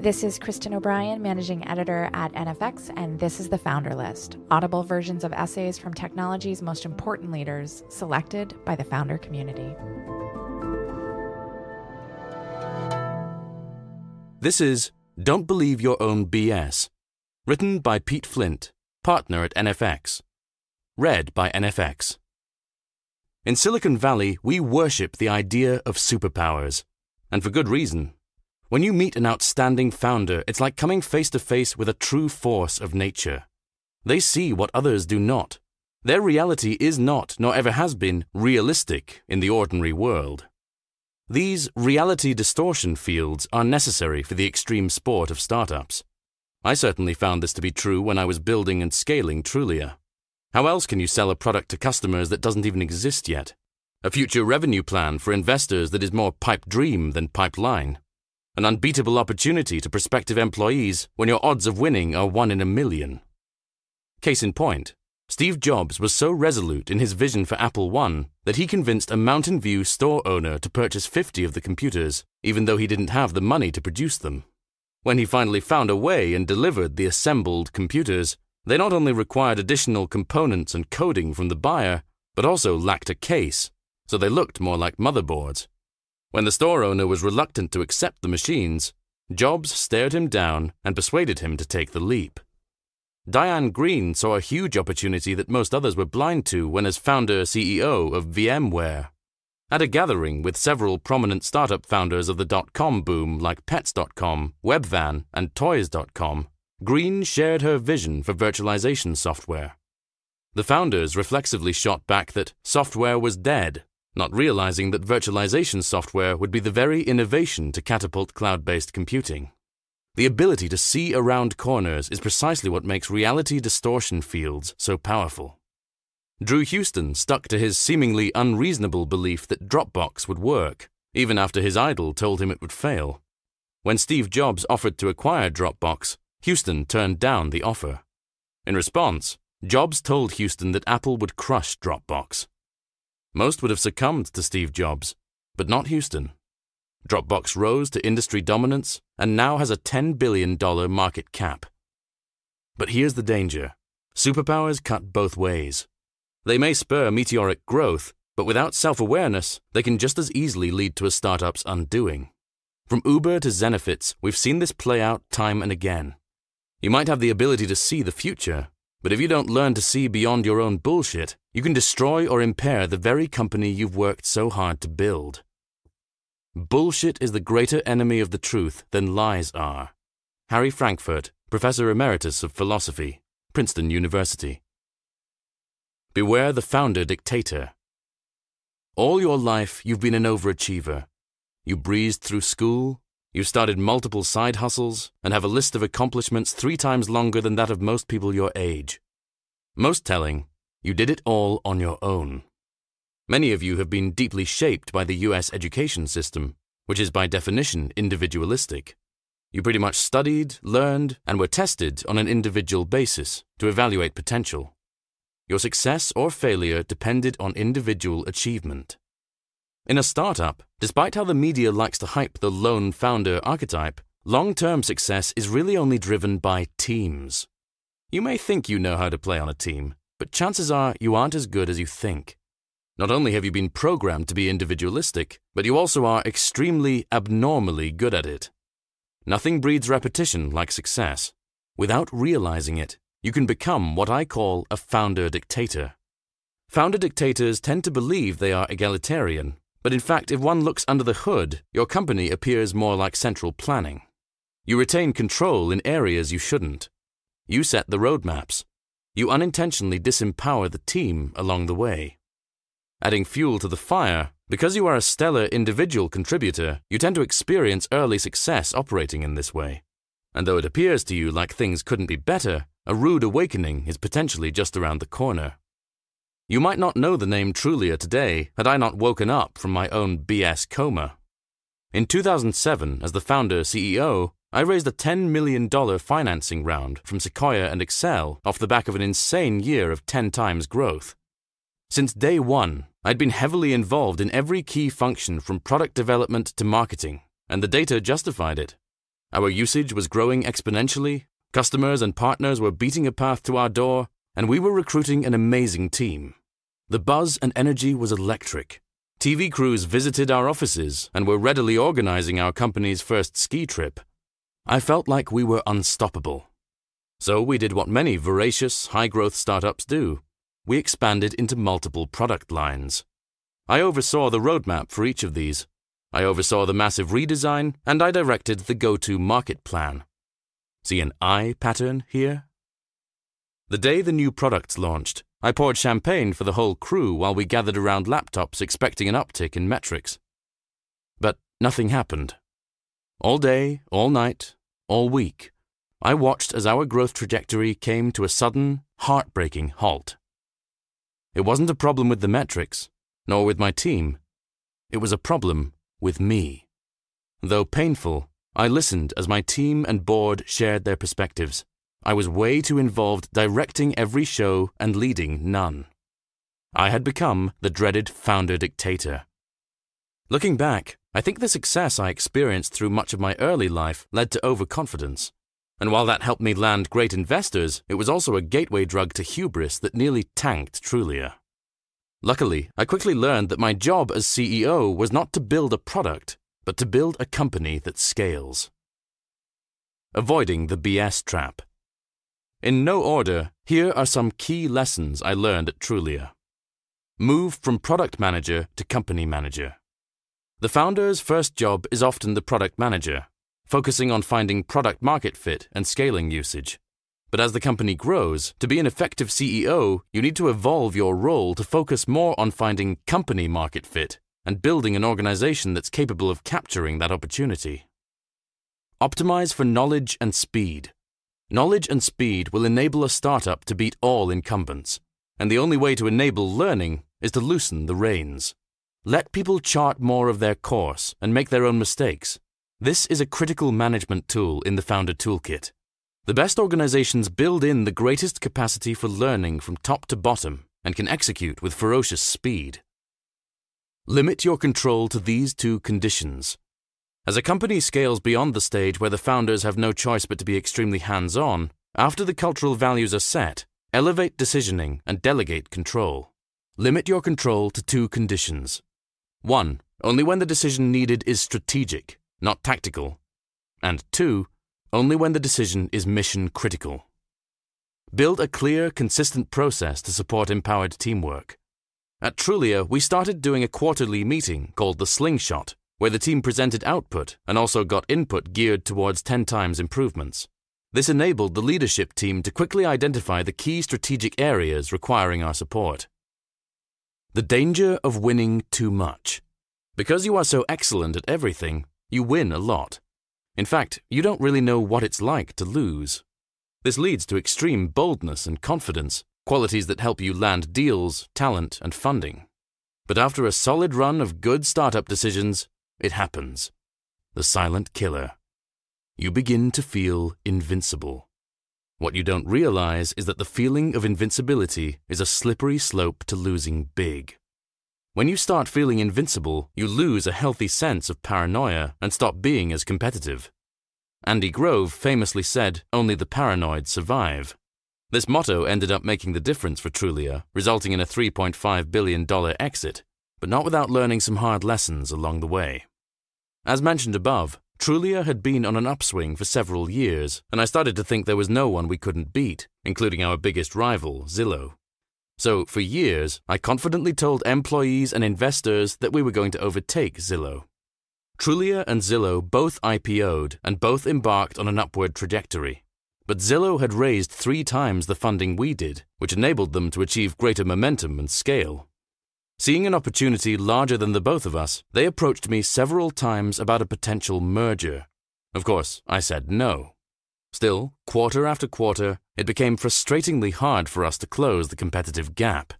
This is Kristen O'Brien, managing editor at NFX, and this is the Founder List audible versions of essays from technology's most important leaders, selected by the founder community. This is Don't Believe Your Own BS, written by Pete Flint, partner at NFX. Read by NFX. In Silicon Valley, we worship the idea of superpowers and for good reason. When you meet an outstanding founder, it's like coming face to face with a true force of nature. They see what others do not. Their reality is not, nor ever has been, realistic in the ordinary world. These reality distortion fields are necessary for the extreme sport of startups. I certainly found this to be true when I was building and scaling Trulia. How else can you sell a product to customers that doesn't even exist yet? a future revenue plan for investors that is more pipe dream than pipeline, an unbeatable opportunity to prospective employees when your odds of winning are one in a million. Case in point, Steve Jobs was so resolute in his vision for Apple One that he convinced a Mountain View store owner to purchase 50 of the computers, even though he didn't have the money to produce them. When he finally found a way and delivered the assembled computers, they not only required additional components and coding from the buyer, but also lacked a case, so they looked more like motherboards. When the store owner was reluctant to accept the machines, Jobs stared him down and persuaded him to take the leap. Diane Green saw a huge opportunity that most others were blind to when as founder CEO of VMware. At a gathering with several prominent startup founders of the dot com boom like Pets.com, Webvan, and Toys.com, Green shared her vision for virtualization software. The founders reflexively shot back that software was dead not realizing that virtualization software would be the very innovation to catapult cloud based computing. The ability to see around corners is precisely what makes reality distortion fields so powerful. Drew Houston stuck to his seemingly unreasonable belief that Dropbox would work, even after his idol told him it would fail. When Steve Jobs offered to acquire Dropbox, Houston turned down the offer. In response, Jobs told Houston that Apple would crush Dropbox. Most would have succumbed to Steve Jobs, but not Houston. Dropbox rose to industry dominance and now has a $10 billion market cap. But here's the danger superpowers cut both ways. They may spur meteoric growth, but without self awareness, they can just as easily lead to a startup's undoing. From Uber to Zenefits, we've seen this play out time and again. You might have the ability to see the future, but if you don't learn to see beyond your own bullshit, you can destroy or impair the very company you've worked so hard to build. Bullshit is the greater enemy of the truth than lies are. Harry Frankfurt, Professor Emeritus of Philosophy, Princeton University. Beware the founder dictator. All your life, you've been an overachiever. You breezed through school, You've started multiple side hustles and have a list of accomplishments three times longer than that of most people your age. Most telling, you did it all on your own. Many of you have been deeply shaped by the US education system, which is by definition individualistic. You pretty much studied, learned, and were tested on an individual basis to evaluate potential. Your success or failure depended on individual achievement. In a startup, despite how the media likes to hype the lone founder archetype, long term success is really only driven by teams. You may think you know how to play on a team, but chances are you aren't as good as you think. Not only have you been programmed to be individualistic, but you also are extremely abnormally good at it. Nothing breeds repetition like success. Without realizing it, you can become what I call a founder dictator. Founder dictators tend to believe they are egalitarian but in fact, if one looks under the hood, your company appears more like central planning. You retain control in areas you shouldn't. You set the roadmaps. You unintentionally disempower the team along the way. Adding fuel to the fire, because you are a stellar individual contributor, you tend to experience early success operating in this way. And though it appears to you like things couldn't be better, a rude awakening is potentially just around the corner. You might not know the name Trulia today had I not woken up from my own BS coma. In 2007, as the founder CEO, I raised a $10 million financing round from Sequoia and Excel off the back of an insane year of 10 times growth. Since day one, I'd been heavily involved in every key function from product development to marketing, and the data justified it. Our usage was growing exponentially, customers and partners were beating a path to our door, and we were recruiting an amazing team. The buzz and energy was electric. TV crews visited our offices and were readily organizing our company's first ski trip. I felt like we were unstoppable. So we did what many voracious, high growth startups do we expanded into multiple product lines. I oversaw the roadmap for each of these. I oversaw the massive redesign and I directed the go to market plan. See an I pattern here? The day the new products launched, I poured champagne for the whole crew while we gathered around laptops expecting an uptick in metrics. But nothing happened. All day, all night, all week, I watched as our growth trajectory came to a sudden, heartbreaking halt. It wasn't a problem with the metrics, nor with my team. It was a problem with me. Though painful, I listened as my team and board shared their perspectives. I was way too involved directing every show and leading none. I had become the dreaded founder dictator. Looking back, I think the success I experienced through much of my early life led to overconfidence. And while that helped me land great investors, it was also a gateway drug to hubris that nearly tanked Trulia. Luckily, I quickly learned that my job as CEO was not to build a product, but to build a company that scales. Avoiding the BS trap. In no order, here are some key lessons I learned at Trulia. Move from product manager to company manager. The founder's first job is often the product manager, focusing on finding product market fit and scaling usage. But as the company grows, to be an effective CEO, you need to evolve your role to focus more on finding company market fit and building an organization that's capable of capturing that opportunity. Optimize for knowledge and speed. Knowledge and speed will enable a startup to beat all incumbents, and the only way to enable learning is to loosen the reins. Let people chart more of their course and make their own mistakes. This is a critical management tool in the Founder Toolkit. The best organizations build in the greatest capacity for learning from top to bottom and can execute with ferocious speed. Limit your control to these two conditions as a company scales beyond the stage where the founders have no choice but to be extremely hands on, after the cultural values are set, elevate decisioning and delegate control. Limit your control to two conditions. 1. Only when the decision needed is strategic, not tactical. And 2. Only when the decision is mission critical. Build a clear, consistent process to support empowered teamwork. At Trulia, we started doing a quarterly meeting called the Slingshot where the team presented output and also got input geared towards 10 times improvements. This enabled the leadership team to quickly identify the key strategic areas requiring our support. The danger of winning too much. Because you are so excellent at everything, you win a lot. In fact, you don't really know what it's like to lose. This leads to extreme boldness and confidence, qualities that help you land deals, talent, and funding. But after a solid run of good startup decisions, it happens. The silent killer. You begin to feel invincible. What you don't realize is that the feeling of invincibility is a slippery slope to losing big. When you start feeling invincible, you lose a healthy sense of paranoia and stop being as competitive. Andy Grove famously said, Only the paranoid survive. This motto ended up making the difference for Trulia, resulting in a $3.5 billion exit but not without learning some hard lessons along the way. As mentioned above, Trulia had been on an upswing for several years, and I started to think there was no one we couldn't beat, including our biggest rival, Zillow. So, for years, I confidently told employees and investors that we were going to overtake Zillow. Trulia and Zillow both IPO'd and both embarked on an upward trajectory. But Zillow had raised three times the funding we did, which enabled them to achieve greater momentum and scale. Seeing an opportunity larger than the both of us, they approached me several times about a potential merger. Of course, I said no. Still, quarter after quarter, it became frustratingly hard for us to close the competitive gap.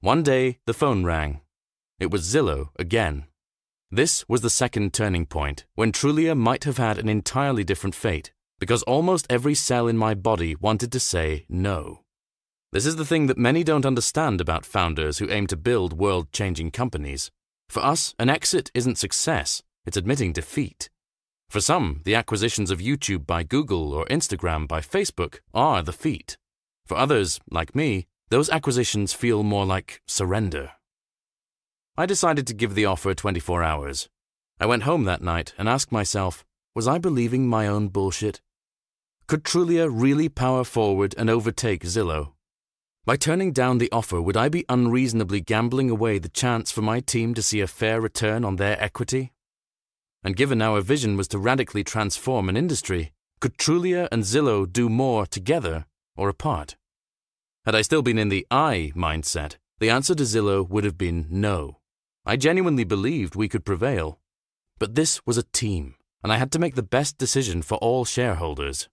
One day, the phone rang. It was Zillow again. This was the second turning point, when Trulia might have had an entirely different fate, because almost every cell in my body wanted to say no. This is the thing that many don't understand about founders who aim to build world changing companies. For us, an exit isn't success, it's admitting defeat. For some, the acquisitions of YouTube by Google or Instagram by Facebook are the feat. For others, like me, those acquisitions feel more like surrender. I decided to give the offer 24 hours. I went home that night and asked myself, was I believing my own bullshit? Could Trulia really power forward and overtake Zillow by turning down the offer, would I be unreasonably gambling away the chance for my team to see a fair return on their equity? And given our vision was to radically transform an industry, could Trulia and Zillow do more together or apart? Had I still been in the I mindset, the answer to Zillow would have been no. I genuinely believed we could prevail. But this was a team, and I had to make the best decision for all shareholders.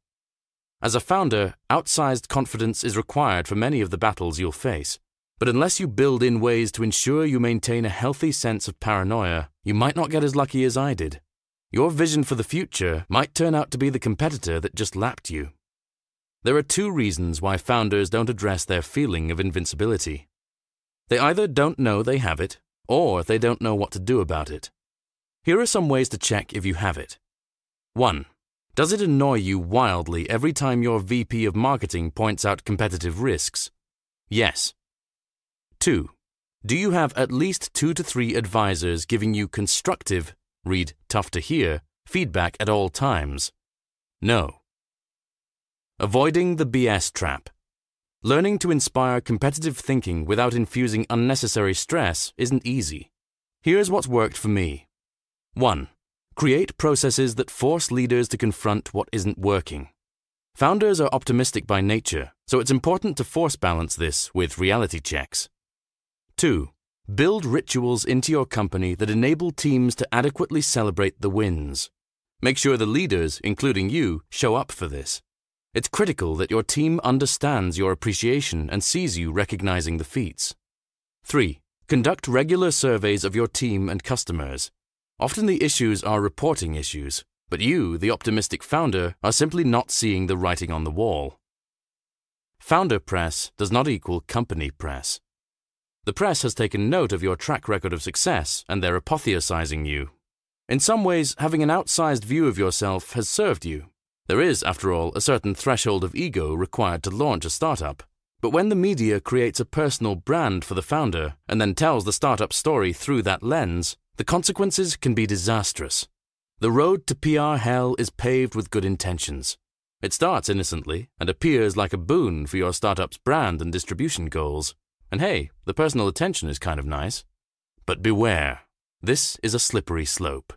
As a founder, outsized confidence is required for many of the battles you'll face. But unless you build in ways to ensure you maintain a healthy sense of paranoia, you might not get as lucky as I did. Your vision for the future might turn out to be the competitor that just lapped you. There are two reasons why founders don't address their feeling of invincibility. They either don't know they have it, or they don't know what to do about it. Here are some ways to check if you have it. 1. Does it annoy you wildly every time your VP of marketing points out competitive risks? Yes. 2. Do you have at least two to three advisors giving you constructive, read tough to hear, feedback at all times? No. Avoiding the BS trap. Learning to inspire competitive thinking without infusing unnecessary stress isn't easy. Here's what's worked for me 1. Create processes that force leaders to confront what isn't working. Founders are optimistic by nature, so it's important to force balance this with reality checks. 2. Build rituals into your company that enable teams to adequately celebrate the wins. Make sure the leaders, including you, show up for this. It's critical that your team understands your appreciation and sees you recognizing the feats. 3. Conduct regular surveys of your team and customers. Often the issues are reporting issues, but you, the optimistic founder, are simply not seeing the writing on the wall. Founder press does not equal company press. The press has taken note of your track record of success and they're apotheosizing you. In some ways, having an outsized view of yourself has served you. There is, after all, a certain threshold of ego required to launch a startup. But when the media creates a personal brand for the founder and then tells the startup story through that lens, the consequences can be disastrous. The road to PR hell is paved with good intentions. It starts innocently and appears like a boon for your startup's brand and distribution goals. And hey, the personal attention is kind of nice. But beware, this is a slippery slope.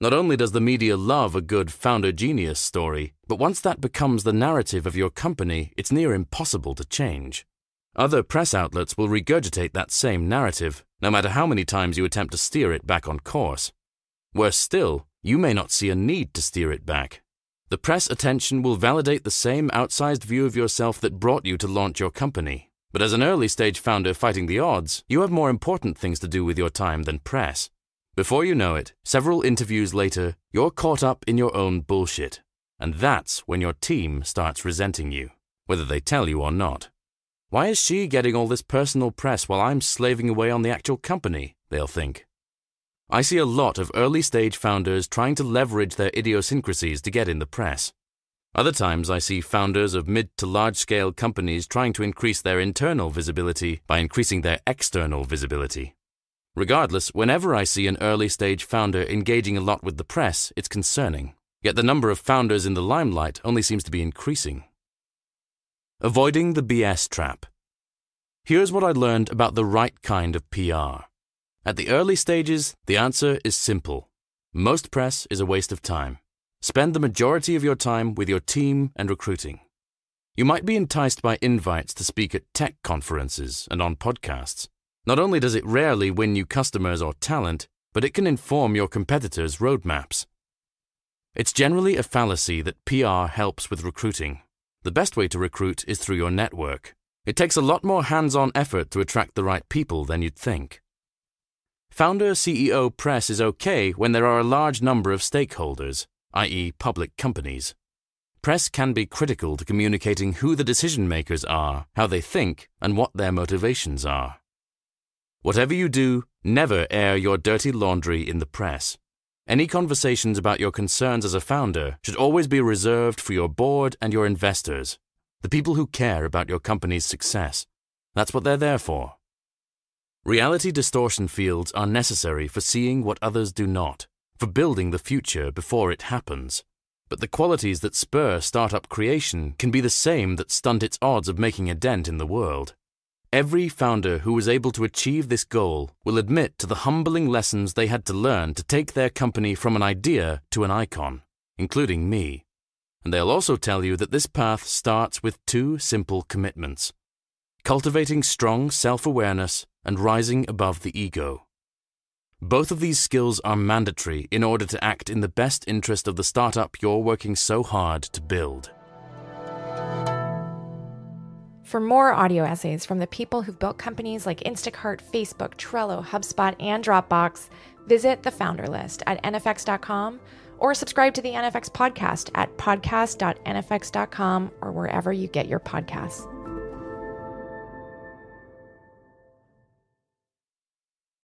Not only does the media love a good founder genius story, but once that becomes the narrative of your company, it's near impossible to change. Other press outlets will regurgitate that same narrative, no matter how many times you attempt to steer it back on course. Worse still, you may not see a need to steer it back. The press attention will validate the same outsized view of yourself that brought you to launch your company. But as an early stage founder fighting the odds, you have more important things to do with your time than press. Before you know it, several interviews later, you're caught up in your own bullshit. And that's when your team starts resenting you, whether they tell you or not. Why is she getting all this personal press while I'm slaving away on the actual company? They'll think. I see a lot of early stage founders trying to leverage their idiosyncrasies to get in the press. Other times, I see founders of mid to large scale companies trying to increase their internal visibility by increasing their external visibility. Regardless, whenever I see an early stage founder engaging a lot with the press, it's concerning. Yet the number of founders in the limelight only seems to be increasing. Avoiding the BS trap. Here's what I learned about the right kind of PR. At the early stages, the answer is simple. Most press is a waste of time. Spend the majority of your time with your team and recruiting. You might be enticed by invites to speak at tech conferences and on podcasts. Not only does it rarely win you customers or talent, but it can inform your competitors' roadmaps. It's generally a fallacy that PR helps with recruiting. The best way to recruit is through your network. It takes a lot more hands on effort to attract the right people than you'd think. Founder CEO press is okay when there are a large number of stakeholders, i.e., public companies. Press can be critical to communicating who the decision makers are, how they think, and what their motivations are. Whatever you do, never air your dirty laundry in the press. Any conversations about your concerns as a founder should always be reserved for your board and your investors, the people who care about your company's success. That's what they're there for. Reality distortion fields are necessary for seeing what others do not, for building the future before it happens. But the qualities that spur startup creation can be the same that stunt its odds of making a dent in the world. Every founder who was able to achieve this goal will admit to the humbling lessons they had to learn to take their company from an idea to an icon, including me. And they'll also tell you that this path starts with two simple commitments cultivating strong self awareness and rising above the ego. Both of these skills are mandatory in order to act in the best interest of the startup you're working so hard to build. For more audio essays from the people who've built companies like Instacart, Facebook, Trello, HubSpot, and Dropbox, visit the founder list at nfx.com or subscribe to the NFX podcast at podcast.nfx.com or wherever you get your podcasts.